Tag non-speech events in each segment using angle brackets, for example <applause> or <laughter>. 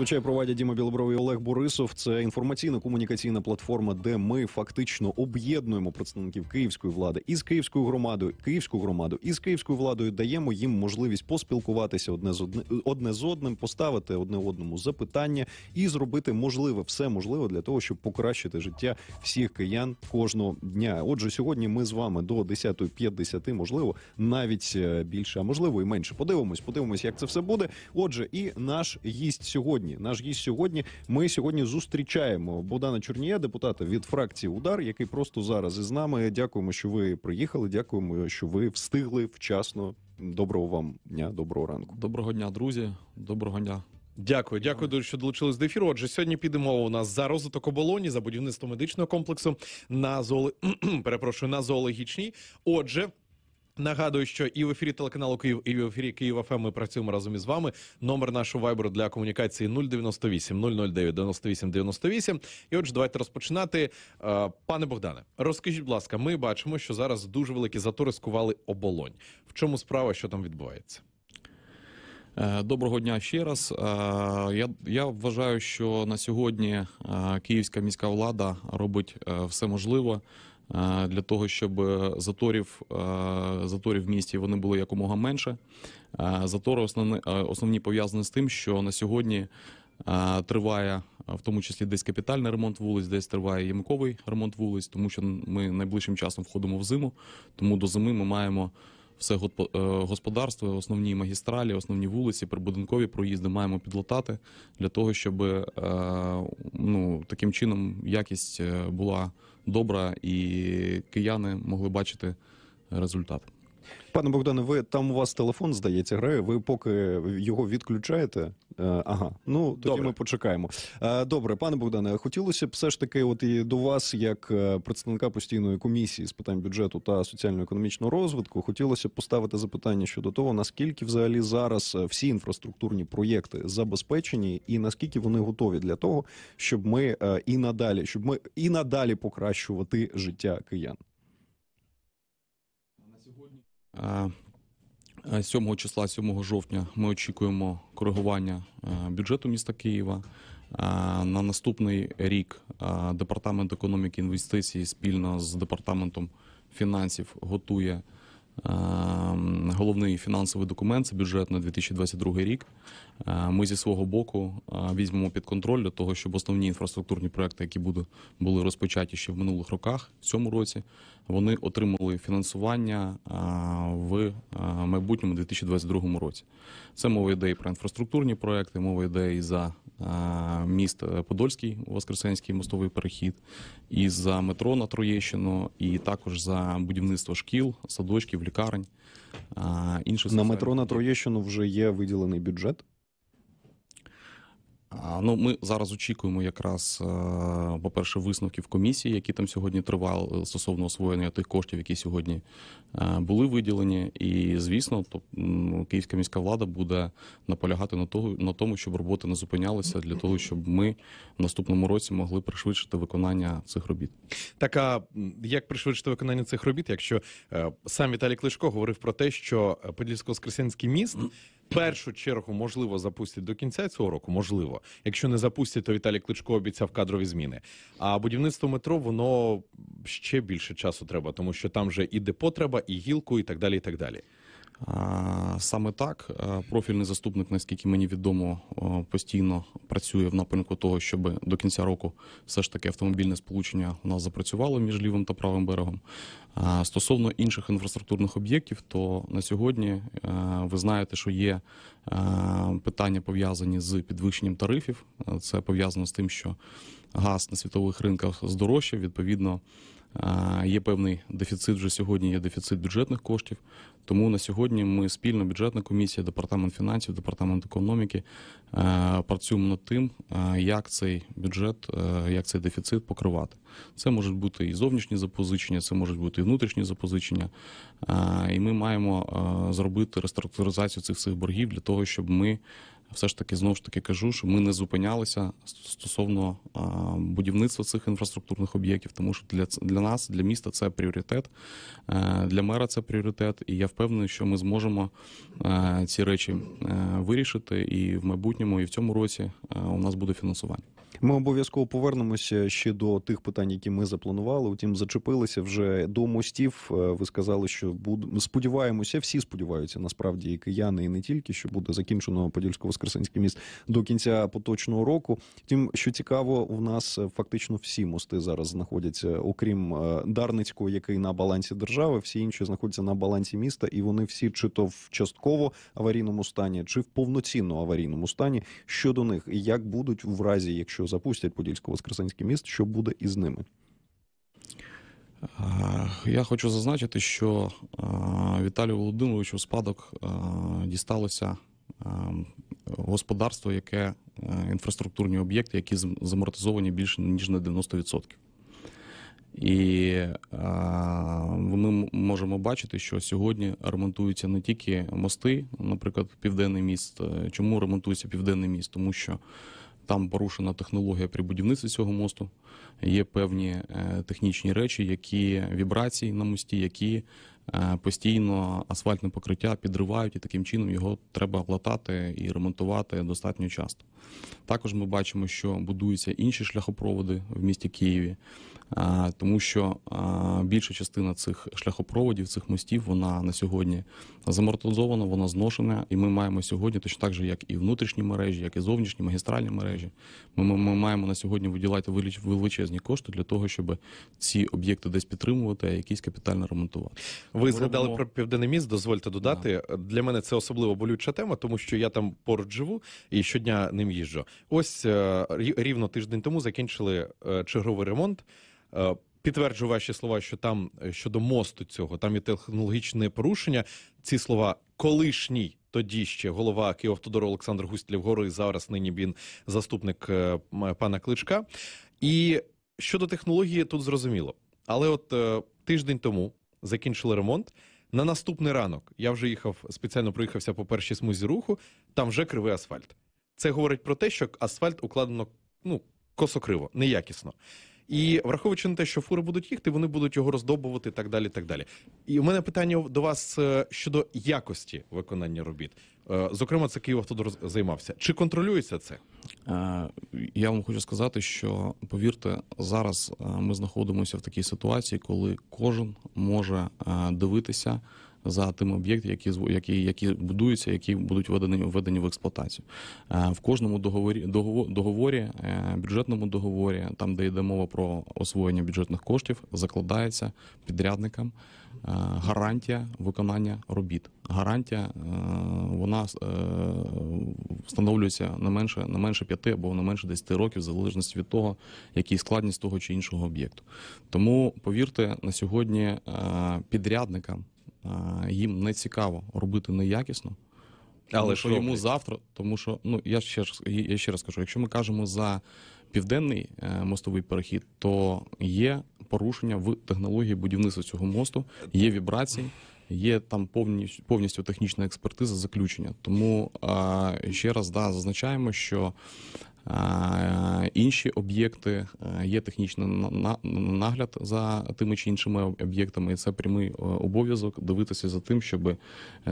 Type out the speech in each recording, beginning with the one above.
зазвичай проводять Діма Білобров і Олег Борисов. Це інформаційно комунікаційна платформа, де ми фактично об'єднуємо представників київської влади із київською громадою, київську громаду із київською владою даємо їм можливість поспілкуватися одне з одне, одне з одним, поставити одне одному запитання і зробити можливе все можливе для того, щоб покращити життя всіх киян кожного дня. Отже, сьогодні ми з вами до 10.50, можливо, навіть е, більше, а можливо і менше. Подивимось, подивимось, як це все буде. Отже, і наш гість сьогодні сьогодні. Наш гість сьогодні. Ми сьогодні зустрічаємо Богдана Чорнія, депутата від фракції Удар, який просто зараз із нами. Дякуємо, що ви приїхали. Дякуємо, що ви встигли вчасно. Доброго вам дня, доброго ранку. Доброго дня, друзі. Доброго дня. Дякую, дякую, що долучились до ефіру. Отже, сьогодні піде мова у нас за розвиток оболоні, за будівництво медичного комплексу на золи... <clears throat> перепрошую на зоологічній. Отже. Нагадую, що і в ефірі телеканалу Київ і в ефірі Києва ФМ ми працюємо разом із вами. Номер нашого вайберу для комунікації 098 009 98 98. І отже, давайте розпочинати. Е, пане Богдане, розкажіть, будь ласка, ми бачимо, що зараз дуже великі затори скували оболонь. В чому справа, що там відбувається? Е, доброго дня ще раз. Е, я я вважаю, що на сьогодні київська міська влада робить все можливе для того, щоб е, заторів заторів в місті вони були якомога менше. Затори основні, основні пов'язані з тим, що на сьогодні триває в тому числі десь капітальний ремонт вулиць, десь триває ямковий ремонт вулиць, тому що ми найближчим часом входимо в зиму, тому до зими ми маємо все е, господарство, основні магістралі, основні вулиці, прибудинкові проїзди маємо підлатати для того, щоб е, ну таким чином якість е, була добра і кияни могли бачити результат. Пане Богдане, ви там у вас телефон здається, грає. Ви поки його відключаєте? Е, ага, ну тоді Добре. ми почекаємо. Е, добре, пане Богдане, хотілося б все ж таки, от і до вас, як е, представника постійної комісії з питань бюджету та соціально-економічного розвитку, хотілося б поставити запитання щодо того, наскільки взагалі зараз всі інфраструктурні проєкти забезпечені, і наскільки вони готові для того, щоб ми і надалі, щоб ми і надалі покращувати життя киян. 7 е, е, числа, 7 жовтня, ми очікуємо коригування е, бюджету міста Києва. На наступний рік департамент економіки і інвестицій спільно з департаментом фінансів готує. Ем, головний фінансовий документ це бюджет на 2022 рік. Е, ми зі свого боку е, візьмемо під контроль для того, щоб основні інфраструктурні проекти, які були розпочаті ще в минулих роках, в цьому році вони отримали фінансування е, в майбутньому 2022 році. Це мова йде і про інфраструктурні проекти, мова йде і за міст е, Подольський, Воскресенський мостовий перехід, і за метро на Троєщину, і також за будівництво шкіл, садочків, лікарень. Інших на метро на Троєщину вже є виділений бюджет. Ну, ми зараз очікуємо якраз, е, по-перше, висновків комісії, які там сьогодні тривали е, стосовно освоєння тих коштів, які сьогодні е, були виділені. І звісно, то київська міська влада буде наполягати на того на тому, щоб роботи не зупинялися для того, щоб ми в наступному році могли пришвидшити виконання цих робіт. Так а як пришвидшити виконання цих робіт, якщо сам Віталій Клишко говорив про те, що Подільсько-Воскресенський міст першу чергу можливо запустять до кінця цього року. Можливо, якщо не запустять, то Віталій Кличко обіцяв кадрові зміни. А будівництво метро воно ще більше часу треба, тому що там вже і депо треба, і гілку, і так далі. І так далі. Саме так, е, профільний заступник, наскільки мені відомо, е, постійно працює в напрямку того, щоб до кінця року все ж таки автомобільне сполучення у нас запрацювало між лівим та правим берегом. Стосовно інших інфраструктурних об'єктів, то на сьогодні е, ви знаєте, що є питання пов'язані з підвищенням тарифів. Це пов'язано з тим, що газ на світових ринках здорожчав. Відповідно, є певний дефіцит вже сьогодні. Є дефіцит бюджетних коштів. Тому на сьогодні ми спільно бюджетна комісія, департамент фінансів, департамент економіки працюємо над тим, як цей бюджет, як цей дефіцит покривати. Це можуть бути і зовнішні запозичення, це можуть бути і внутрішні запозичення. І ми маємо зробити реструктуризацію цих всіх боргів для того, щоб ми все ж таки знову ж таки кажу, що ми не зупинялися стосовно будівництва цих інфраструктурних об'єктів, тому що для для нас, для міста, це пріоритет, е, для мера це пріоритет, і я впевнений, що ми зможемо е, ці речі е, вирішити. І в майбутньому, і в цьому році у нас буде фінансування. Ми обов'язково повернемося ще до тих питань, які ми запланували. Утім, зачепилися вже до мостів. Е, ви сказали, що буд... сподіваємося, всі сподіваються насправді і кияни, і не тільки що буде закінчено Подільсько-Воскресенський міст до кінця поточного року. Втім, що цікаво, у нас е, фактично всі мости зараз знаходяться, окрім е, Дарницького, який на балансі держави, всі інші знаходяться на балансі міста, і вони всі чи то в частково аварійному стані, чи в повноцінно аварійному стані щодо них, і як будуть в разі, якщо запустять Подільсько-Воскресенський міст, що буде із ними? Е, я хочу зазначити, що е, Віталію Володимировичу в спадок е, дісталося господарство, яке інфраструктурні об'єкти, які замортизовані більше ніж на 90%. І ми можемо бачити, що сьогодні ремонтуються не тільки мости, наприклад, південний міст. Чому ремонтується південний міст? Тому що там порушена технологія при будівництві цього мосту. Є певні е, технічні речі, які вібрації на мості, які е, постійно асфальтне покриття підривають, і таким чином його треба латати і ремонтувати достатньо часто. Також ми бачимо, що будуються інші шляхопроводи в місті Києві тому що більша частина цих шляхопроводів, цих мостів, вона на сьогодні замортизована, вона зношена, і ми маємо сьогодні, точно так же, як і внутрішні мережі, як і зовнішні магістральні мережі. Ми, ми, ми маємо на сьогодні виділяти величезні кошти для того, щоб ці об'єкти десь підтримувати, а якісь капітально ремонтувати. Ви Ми згадали робимо... про південний міст. Дозвольте додати. Да. Для мене це особливо болюча тема, тому що я там поруч живу і щодня ним їжджу. Ось е, рівно тиждень тому закінчили е, черговий ремонт. Е, Підтверджу ваші слова, що там е, щодо мосту цього, там є технологічне порушення. Ці слова колишній тоді ще голова Київавтодору Олександр Густлів гори зараз. Нині він заступник е, пана Кличка. І щодо технології, тут зрозуміло. Але от тиждень тому закінчили ремонт. На наступний ранок я вже їхав спеціально проїхався по першій смузі руху. Там вже кривий асфальт. Це говорить про те, що асфальт укладено ну косокриво, неякісно. І враховуючи на те, що фури будуть їхати, вони будуть його роздобувати так далі. так далі. І у мене питання до вас е, щодо якості виконання робіт. Е, зокрема, це Київавтодор займався. Чи контролюється це? Е, я вам хочу сказати, що повірте, зараз ми знаходимося в такій ситуації, коли кожен може дивитися за тим об'єктами, які які, які будуються, які будуть введені введені в експлуатацію. Е, в кожному договорі договорі, е, бюджетному договорі, там де йде мова про освоєння бюджетних коштів, закладається підрядникам е, гарантія виконання робіт. Гарантія вона встановлюється не менше не менше 5 або не менше 10 років, в залежності від того, які складність того чи іншого об'єкту. Тому повірте, на сьогодні підрядникам їм не цікаво робити неякісно. Але що йому завтра, тому що ну я ще раз я ще раз кажу: якщо ми кажемо за південний е, мостовий перехід, то є порушення в технології будівництва цього мосту, є вібрації, є там повністю, повністю технічна експертиза заключення. Тому ще раз да, зазначаємо, що Інші об'єкти е, є технічний нагляд за тими чи іншими об'єктами. і Це прямий е, обов'язок дивитися за тим, щоб е,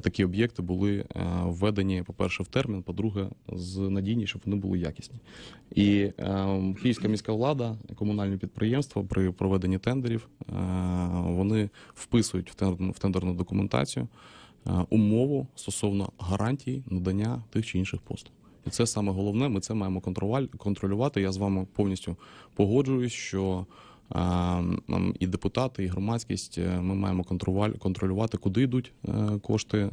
такі об'єкти були введені, по-перше, в термін, по-друге, з надійні, щоб вони були якісні. І київська міська влада, комунальні підприємства при проведенні тендерів вони вписують в тендерну документацію умову стосовно гарантій надання тих чи інших послуг це саме головне. Ми це маємо контролювати. Я з вами повністю погоджуюсь, що і депутати, і громадськість е, ми маємо контролювати, куди йдуть е, кошти е,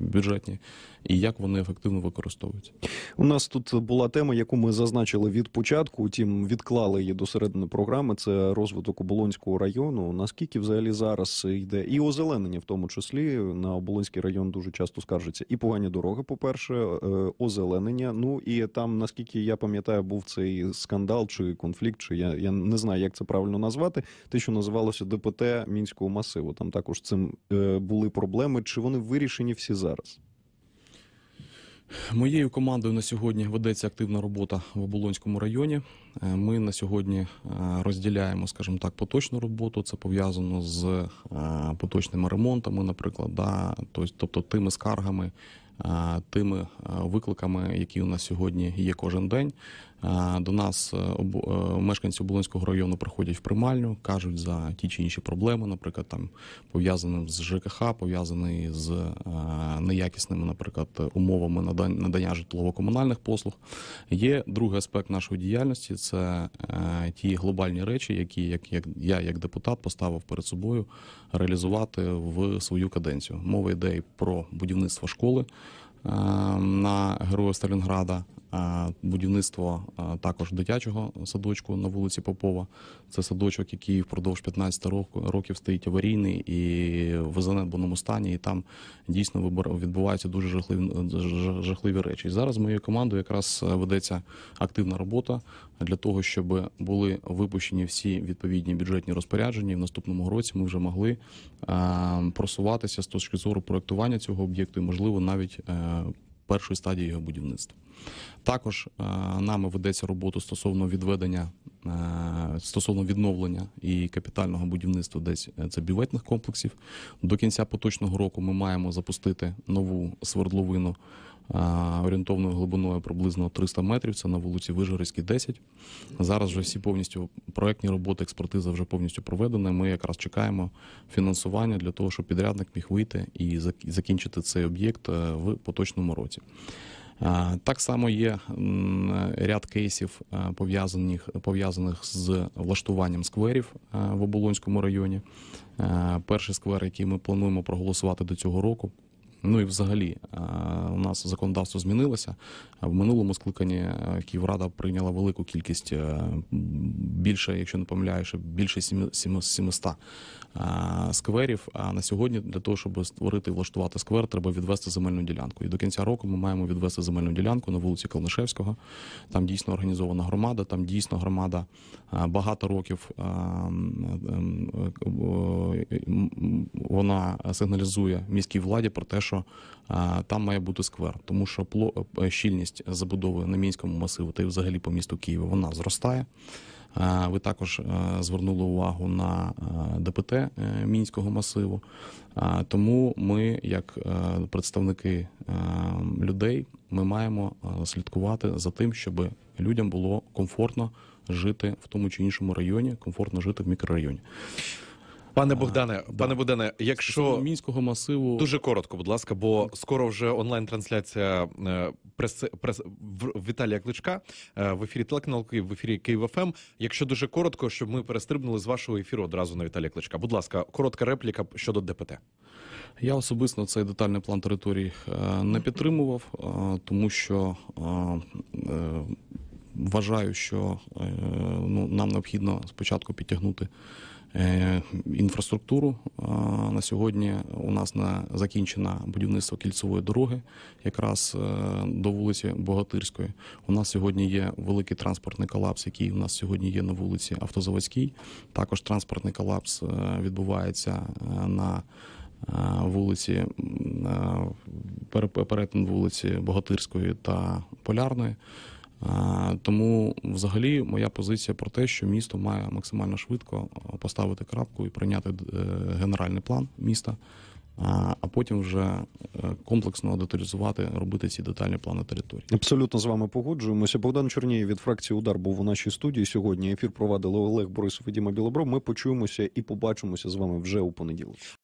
бюджетні і як вони ефективно використовуються. У нас тут була тема, яку ми зазначили від початку. Утім, відклали її до середини програми. Це розвиток оболонського району. Наскільки взагалі зараз йде і озеленення, в тому числі на оболонський район дуже часто скаржиться і погані дороги. По перше, озеленення. Ну і там, наскільки я пам'ятаю, був цей скандал чи конфлікт конфлікт, чи я я не знаю, як це правильно назвати. Те, що називалося ДПТ мінського масиву. Там також цим е, були проблеми. Чи вони вирішені всі зараз? Моєю командою на сьогодні ведеться активна робота в Оболонському районі. Е, ми на сьогодні е, розділяємо, скажімо так, поточну роботу. Це пов'язано з поточними ремонтами, наприклад, да, тобто, тобто тими скаргами тими викликами, які у нас сьогодні є кожен день. До нас е, е, мешканці Оболонського району приходять в приймальню, кажуть за ті чи інші проблеми, наприклад, там пов'язані з ЖКХ, пов'язані з е, неякісними, наприклад, умовами надання житлово-комунальних послуг. Є другий аспект нашої діяльності це ті глобальні речі, які як як я, як депутат, поставив перед собою реалізувати в свою каденцію. Мова йде про будівництво школи. Ем, на гру Сталінграда будівництво також дитячого садочку на вулиці Попова. Це садочок, який впродовж 15 років стоїть аварійний і в занедбаному стані. І там дійсно відбуваються дуже жахливі жахливі речі. І зараз моєю командою якраз е, ведеться активна робота для того, щоб були випущені всі відповідні бюджетні розпорядження. І в наступному році ми вже могли е, просуватися з точки зору проектування цього об'єкту, і можливо навіть. Е, першої стадії його будівництва. Також е, нами ведеться робота стосовно відведення, е, стосовно відновлення і капітального будівництва десь е, це бюветних комплексів. До кінця поточного року ми маємо запустити нову свердловину орієнтовною глибиною приблизно 300 метрів. Це на вулиці Вижгородській, 10. Зараз вже всі повністю проектні роботи, експертиза вже повністю проведена. Ми якраз чекаємо фінансування для того, щоб підрядник міг вийти і закінчити цей об'єкт е, в поточному році. Так само є ряд кейсів е, пов'язаних пов'язаних з влаштуванням скверів е, в Оболонському районі. Перший сквер, який ми плануємо проголосувати до цього року. Ну і взагалі е, у нас законодавство змінилося в минулому скликанні. Е, Київрада прийняла велику кількість е, більше, якщо не помиляюся, більше 700 скверів. А на сьогодні для того, щоб створити і влаштувати сквер, треба відвести земельну ділянку. І до кінця року ми маємо відвести земельну ділянку на вулиці Калнишевського. Там дійсно організована громада. Там дійсно громада багато років вона сигналізує міській владі про те, що що там має бути сквер, тому що е, щільність забудови на мінському масиву та й взагалі по місту Києва вона зростає. Ви також е, звернули увагу на е, ДПТ мінського масиву, тому ми, як представники людей, ми маємо слідкувати за тим, щоб людям було комфортно жити в тому чи іншому районі, комфортно жити в мікрорайоні. Пане Богдане, а, пане да. Богдане, якщо мінського масиву дуже коротко, будь ласка, бо скоро вже онлайн-трансляція е, прес прес Віталія Кличка е, в ефірі телеканал в ефірі Київ ФМ. Якщо дуже коротко, щоб ми перестрибнули з вашого ефіру одразу на Віталія Кличка. Будь ласка, коротка репліка щодо ДПТ. Я особисто цей детальний план території е, не підтримував, тому що вважаю, що ну, нам необхідно спочатку підтягнути. Е, інфраструктуру. На сьогодні у нас на закінчено будівництво кільцевої дороги, якраз е, до вулиці Богатирської. У нас сьогодні є великий транспортний колапс, який у нас сьогодні є на вулиці Автозаводській. Також транспортний колапс е, відбувається на Вулиці перетин вулиці Богатирської та Полярної. Тому, взагалі, моя позиція про те, що місто має максимально швидко е, поставити крапку і прийняти е, генеральний план міста, а потім вже е, комплексно деталізувати, робити ці детальні плани території. Абсолютно з вами погоджуємося. Богдан Чорнієв від фракції Удар був у нашій студії сьогодні. Ефір провадили Олег Борисов і Діма Білобро. Ми почуємося і побачимося з вами вже у понеділок.